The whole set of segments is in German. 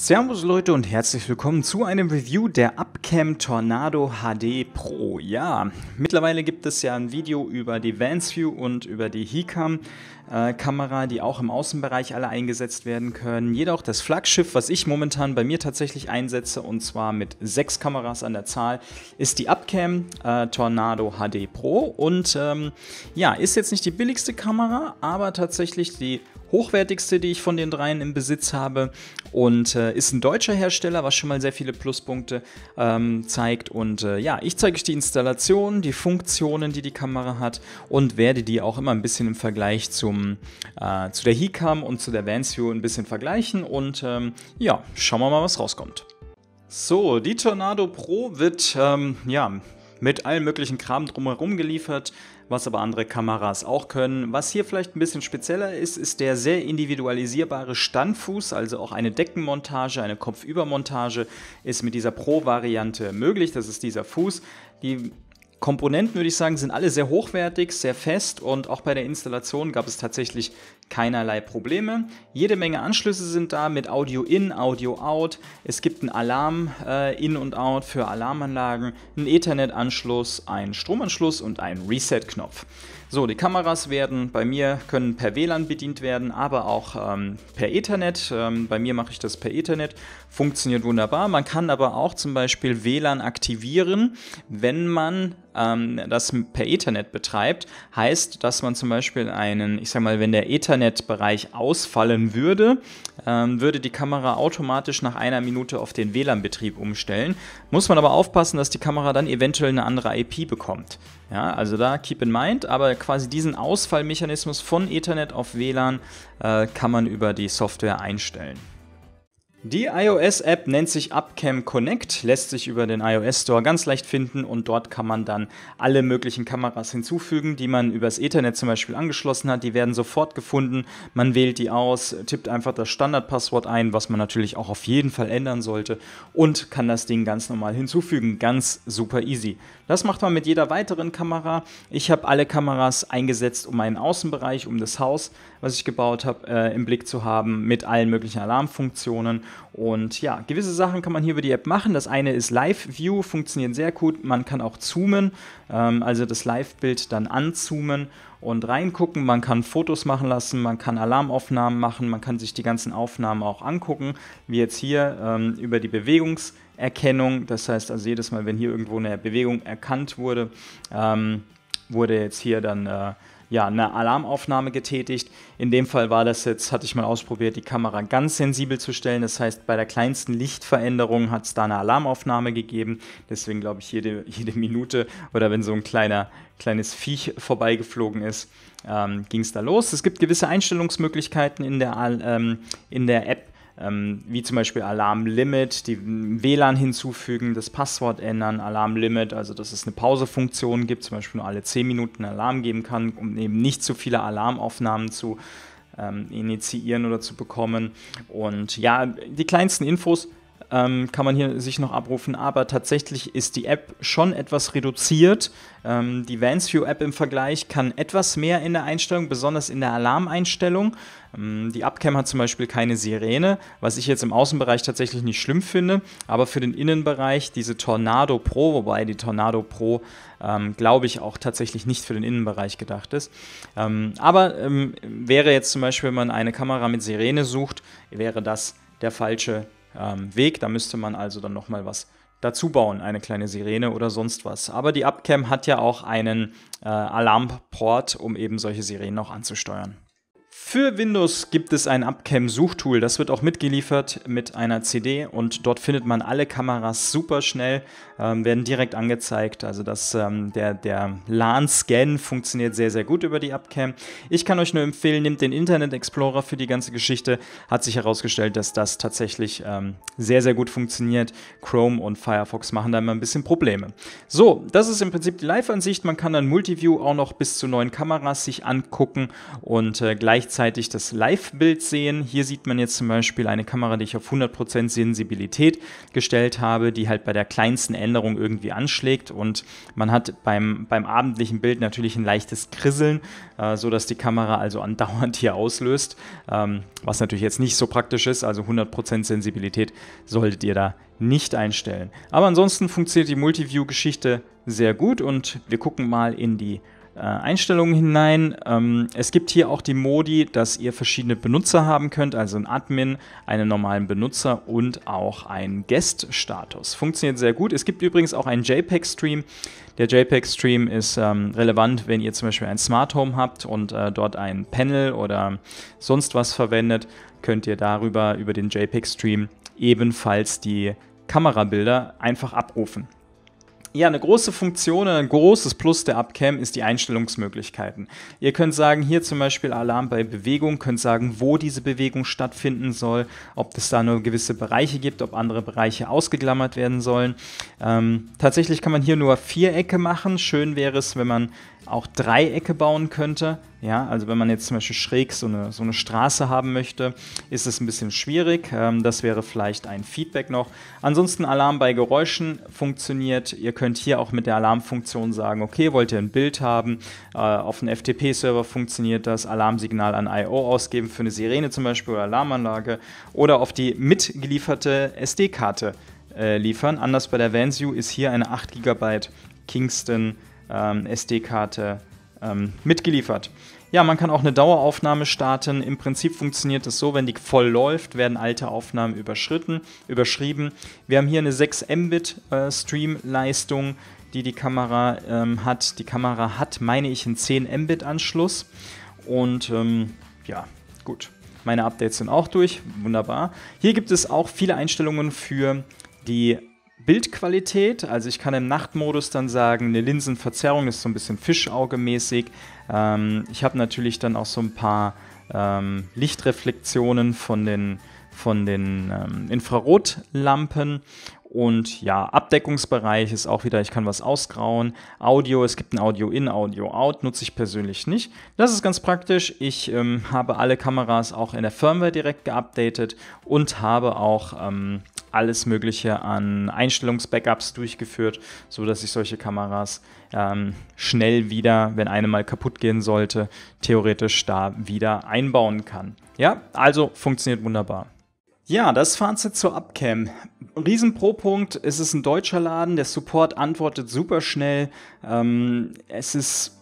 Servus Leute und herzlich willkommen zu einem Review der Upcam Tornado HD Pro. Ja, mittlerweile gibt es ja ein Video über die Vansview und über die Hecam äh, Kamera, die auch im Außenbereich alle eingesetzt werden können. Jedoch das Flaggschiff, was ich momentan bei mir tatsächlich einsetze und zwar mit sechs Kameras an der Zahl, ist die Upcam äh, Tornado HD Pro und ähm, ja, ist jetzt nicht die billigste Kamera, aber tatsächlich die hochwertigste, die ich von den dreien im Besitz habe. Und äh, ist ein deutscher Hersteller, was schon mal sehr viele Pluspunkte ähm, zeigt. Und äh, ja, ich zeige euch die Installation, die Funktionen, die die Kamera hat und werde die auch immer ein bisschen im Vergleich zum, äh, zu der Hecam und zu der Vansview ein bisschen vergleichen. Und ähm, ja, schauen wir mal, was rauskommt. So, die Tornado Pro wird ähm, ja, mit allen möglichen Kram drumherum geliefert was aber andere Kameras auch können. Was hier vielleicht ein bisschen spezieller ist, ist der sehr individualisierbare Standfuß, also auch eine Deckenmontage, eine Kopfübermontage ist mit dieser Pro-Variante möglich. Das ist dieser Fuß. Die Komponenten, würde ich sagen, sind alle sehr hochwertig, sehr fest und auch bei der Installation gab es tatsächlich keinerlei Probleme. Jede Menge Anschlüsse sind da mit Audio in, Audio out. Es gibt einen Alarm äh, in und out für Alarmanlagen, einen Ethernet-Anschluss, einen Stromanschluss und einen Reset-Knopf. So, die Kameras werden bei mir können per WLAN bedient werden, aber auch ähm, per Ethernet. Ähm, bei mir mache ich das per Ethernet. Funktioniert wunderbar. Man kann aber auch zum Beispiel WLAN aktivieren, wenn man ähm, das per Ethernet betreibt. Heißt, dass man zum Beispiel einen, ich sag mal, wenn der Ethernet Ethernet-Bereich ausfallen würde, ähm, würde die Kamera automatisch nach einer Minute auf den WLAN-Betrieb umstellen. Muss man aber aufpassen, dass die Kamera dann eventuell eine andere IP bekommt. Ja, also da keep in mind, aber quasi diesen Ausfallmechanismus von Ethernet auf WLAN äh, kann man über die Software einstellen. Die iOS-App nennt sich Upcam Connect, lässt sich über den iOS Store ganz leicht finden und dort kann man dann alle möglichen Kameras hinzufügen, die man übers Ethernet zum Beispiel angeschlossen hat. Die werden sofort gefunden, man wählt die aus, tippt einfach das Standardpasswort ein, was man natürlich auch auf jeden Fall ändern sollte und kann das Ding ganz normal hinzufügen. Ganz super easy. Das macht man mit jeder weiteren Kamera. Ich habe alle Kameras eingesetzt, um meinen Außenbereich, um das Haus, was ich gebaut habe, äh, im Blick zu haben, mit allen möglichen Alarmfunktionen und ja, gewisse Sachen kann man hier über die App machen. Das eine ist Live-View, funktioniert sehr gut. Man kann auch zoomen, ähm, also das Live-Bild dann anzoomen und reingucken. Man kann Fotos machen lassen, man kann Alarmaufnahmen machen, man kann sich die ganzen Aufnahmen auch angucken, wie jetzt hier ähm, über die Bewegungserkennung. Das heißt also jedes Mal, wenn hier irgendwo eine Bewegung erkannt wurde, ähm, wurde jetzt hier dann... Äh, ja, eine Alarmaufnahme getätigt. In dem Fall war das jetzt, hatte ich mal ausprobiert, die Kamera ganz sensibel zu stellen. Das heißt, bei der kleinsten Lichtveränderung hat es da eine Alarmaufnahme gegeben. Deswegen glaube ich, jede, jede Minute oder wenn so ein kleiner, kleines Viech vorbeigeflogen ist, ähm, ging es da los. Es gibt gewisse Einstellungsmöglichkeiten in der, ähm, in der App ähm, wie zum Beispiel Alarmlimit, die WLAN hinzufügen, das Passwort ändern, Alarmlimit, also dass es eine Pausefunktion gibt, zum Beispiel nur alle 10 Minuten Alarm geben kann, um eben nicht zu viele Alarmaufnahmen zu ähm, initiieren oder zu bekommen. Und ja, die kleinsten Infos ähm, kann man hier sich noch abrufen. Aber tatsächlich ist die App schon etwas reduziert. Ähm, die VanceView App im Vergleich kann etwas mehr in der Einstellung, besonders in der Alarmeinstellung. Ähm, die Upcam hat zum Beispiel keine Sirene, was ich jetzt im Außenbereich tatsächlich nicht schlimm finde. Aber für den Innenbereich diese Tornado Pro, wobei die Tornado Pro ähm, glaube ich, auch tatsächlich nicht für den Innenbereich gedacht ist. Ähm, aber ähm, wäre jetzt zum Beispiel, wenn man eine Kamera mit Sirene sucht, wäre das der falsche ähm, Weg. Da müsste man also dann nochmal was dazu bauen, eine kleine Sirene oder sonst was. Aber die Upcam hat ja auch einen äh, Alarmport, um eben solche Sirenen auch anzusteuern. Für Windows gibt es ein upcam suchtool das wird auch mitgeliefert mit einer CD und dort findet man alle Kameras super schnell, ähm, werden direkt angezeigt. Also das, ähm, der, der LAN-Scan funktioniert sehr, sehr gut über die Upcam. Ich kann euch nur empfehlen, nehmt den Internet Explorer für die ganze Geschichte. Hat sich herausgestellt, dass das tatsächlich ähm, sehr, sehr gut funktioniert. Chrome und Firefox machen da immer ein bisschen Probleme. So, das ist im Prinzip die Live-Ansicht. Man kann dann Multiview auch noch bis zu neun Kameras sich angucken und äh, gleichzeitig gleichzeitig das Live-Bild sehen. Hier sieht man jetzt zum Beispiel eine Kamera, die ich auf 100% Sensibilität gestellt habe, die halt bei der kleinsten Änderung irgendwie anschlägt und man hat beim, beim abendlichen Bild natürlich ein leichtes Krisseln, äh, sodass die Kamera also andauernd hier auslöst, ähm, was natürlich jetzt nicht so praktisch ist, also 100% Sensibilität solltet ihr da nicht einstellen. Aber ansonsten funktioniert die Multiview-Geschichte sehr gut und wir gucken mal in die äh, Einstellungen hinein. Ähm, es gibt hier auch die Modi, dass ihr verschiedene Benutzer haben könnt, also ein Admin, einen normalen Benutzer und auch einen Guest-Status. Funktioniert sehr gut. Es gibt übrigens auch einen JPEG-Stream. Der JPEG-Stream ist ähm, relevant, wenn ihr zum Beispiel ein Smart Home habt und äh, dort ein Panel oder sonst was verwendet, könnt ihr darüber über den JPEG-Stream ebenfalls die Kamerabilder einfach abrufen ja, eine große Funktion, ein großes Plus der Abcam ist die Einstellungsmöglichkeiten. Ihr könnt sagen, hier zum Beispiel Alarm bei Bewegung, könnt sagen, wo diese Bewegung stattfinden soll, ob es da nur gewisse Bereiche gibt, ob andere Bereiche ausgeklammert werden sollen. Ähm, tatsächlich kann man hier nur Vierecke machen. Schön wäre es, wenn man auch Dreiecke bauen könnte. Ja, also wenn man jetzt zum Beispiel schräg so eine, so eine Straße haben möchte, ist es ein bisschen schwierig. Ähm, das wäre vielleicht ein Feedback noch. Ansonsten Alarm bei Geräuschen funktioniert. Ihr könnt hier auch mit der Alarmfunktion sagen, okay, wollt ihr ein Bild haben? Äh, auf einem FTP-Server funktioniert das. Alarmsignal an I.O. ausgeben für eine Sirene zum Beispiel oder Alarmanlage. Oder auf die mitgelieferte SD-Karte äh, liefern. Anders bei der VanSU ist hier eine 8 GB Kingston ähm, SD-Karte ähm, mitgeliefert. Ja, man kann auch eine Daueraufnahme starten. Im Prinzip funktioniert es so, wenn die voll läuft, werden alte Aufnahmen überschritten, überschrieben. Wir haben hier eine 6 Mbit äh, Stream-Leistung, die die Kamera ähm, hat. Die Kamera hat, meine ich, einen 10 Mbit Anschluss. Und ähm, ja, gut. Meine Updates sind auch durch. Wunderbar. Hier gibt es auch viele Einstellungen für die Bildqualität. Also ich kann im Nachtmodus dann sagen, eine Linsenverzerrung ist so ein bisschen Fischauge-mäßig. Ähm, ich habe natürlich dann auch so ein paar ähm, Lichtreflexionen von den, von den ähm, Infrarotlampen. Und ja, Abdeckungsbereich ist auch wieder, ich kann was ausgrauen. Audio, es gibt ein Audio-In, Audio-Out, nutze ich persönlich nicht. Das ist ganz praktisch. Ich ähm, habe alle Kameras auch in der Firmware direkt geupdatet und habe auch ähm, alles Mögliche an Einstellungsbackups durchgeführt, so dass ich solche Kameras ähm, schnell wieder, wenn eine mal kaputt gehen sollte, theoretisch da wieder einbauen kann. Ja, also funktioniert wunderbar. Ja, das Fazit zur Upcam. Riesen-Pro-Punkt, es ist ein deutscher Laden, der Support antwortet super schnell, ähm, es ist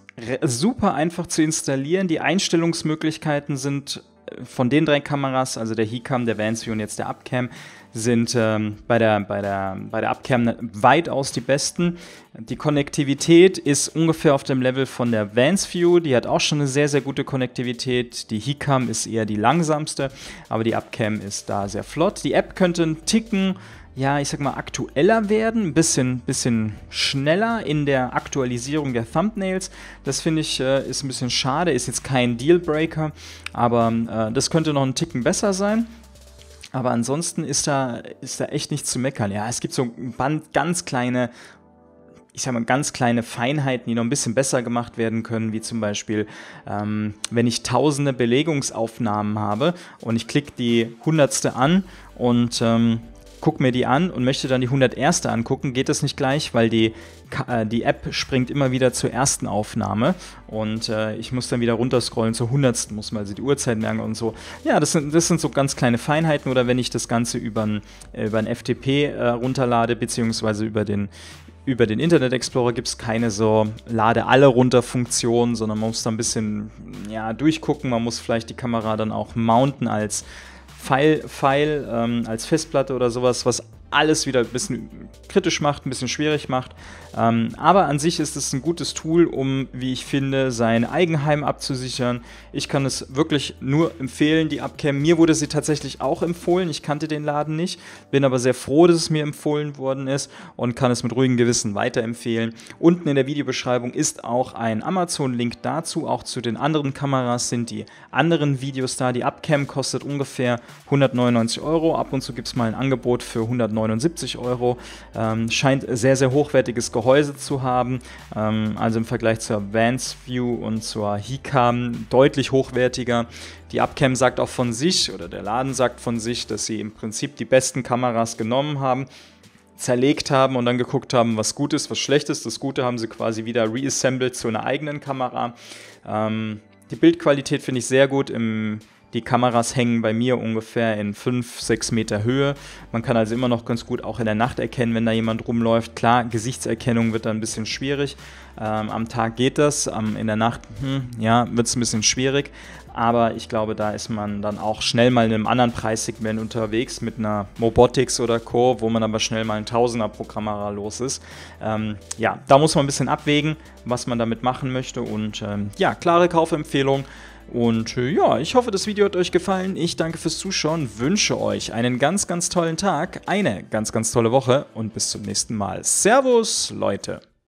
super einfach zu installieren, die Einstellungsmöglichkeiten sind von den drei Kameras, also der HeCam, der Vansview und jetzt der Upcam, sind ähm, bei, der, bei, der, bei der Upcam weitaus die besten. Die Konnektivität ist ungefähr auf dem Level von der Vansview, die hat auch schon eine sehr, sehr gute Konnektivität. Die HeCam ist eher die langsamste, aber die Upcam ist da sehr flott. Die App könnte einen Ticken ja, ich sag mal, aktueller werden, ein bisschen, bisschen schneller in der Aktualisierung der Thumbnails. Das finde ich äh, ist ein bisschen schade, ist jetzt kein Dealbreaker, aber äh, das könnte noch einen Ticken besser sein. Aber ansonsten ist da, ist da echt nichts zu meckern. Ja, es gibt so ganz kleine ich sag mal, ganz kleine Feinheiten, die noch ein bisschen besser gemacht werden können, wie zum Beispiel, ähm, wenn ich tausende Belegungsaufnahmen habe und ich klicke die hundertste an und ähm, gucke mir die an und möchte dann die 101. angucken, geht das nicht gleich, weil die, äh, die App springt immer wieder zur ersten Aufnahme und äh, ich muss dann wieder runterscrollen zur 100. muss man also die Uhrzeit merken und so. Ja, das sind, das sind so ganz kleine Feinheiten oder wenn ich das Ganze äh, über ein FTP äh, runterlade, beziehungsweise über den, über den Internet Explorer gibt es keine so Lade alle runter Funktion, sondern man muss da ein bisschen ja, durchgucken. Man muss vielleicht die Kamera dann auch mounten als Pfeil, Pfeil ähm, als Festplatte oder sowas, was alles wieder ein bisschen kritisch macht, ein bisschen schwierig macht. Ähm, aber an sich ist es ein gutes Tool, um, wie ich finde, sein Eigenheim abzusichern. Ich kann es wirklich nur empfehlen, die Abcam. Mir wurde sie tatsächlich auch empfohlen. Ich kannte den Laden nicht, bin aber sehr froh, dass es mir empfohlen worden ist und kann es mit ruhigem Gewissen weiterempfehlen. Unten in der Videobeschreibung ist auch ein Amazon-Link dazu, auch zu den anderen Kameras sind die anderen Videos da. Die Abcam kostet ungefähr 199 Euro. Ab und zu gibt es mal ein Angebot für 199 79 Euro. Ähm, scheint sehr, sehr hochwertiges Gehäuse zu haben. Ähm, also im Vergleich zur Advanced View und zur Hicam deutlich hochwertiger. Die Upcam sagt auch von sich, oder der Laden sagt von sich, dass sie im Prinzip die besten Kameras genommen haben zerlegt haben und dann geguckt haben, was gut ist, was schlecht ist. Das Gute haben sie quasi wieder reassembled zu einer eigenen Kamera. Ähm, die Bildqualität finde ich sehr gut. Im die Kameras hängen bei mir ungefähr in 5, 6 Meter Höhe. Man kann also immer noch ganz gut auch in der Nacht erkennen, wenn da jemand rumläuft. Klar, Gesichtserkennung wird dann ein bisschen schwierig. Ähm, am Tag geht das, ähm, in der Nacht hm, ja, wird es ein bisschen schwierig. Aber ich glaube, da ist man dann auch schnell mal in einem anderen Preissegment unterwegs mit einer Mobotics oder Co., wo man aber schnell mal ein Tausender pro Kamera los ist. Ähm, ja, da muss man ein bisschen abwägen, was man damit machen möchte. Und ähm, ja, klare Kaufempfehlung. Und äh, ja, ich hoffe, das Video hat euch gefallen. Ich danke fürs Zuschauen, wünsche euch einen ganz, ganz tollen Tag, eine ganz, ganz tolle Woche und bis zum nächsten Mal. Servus, Leute!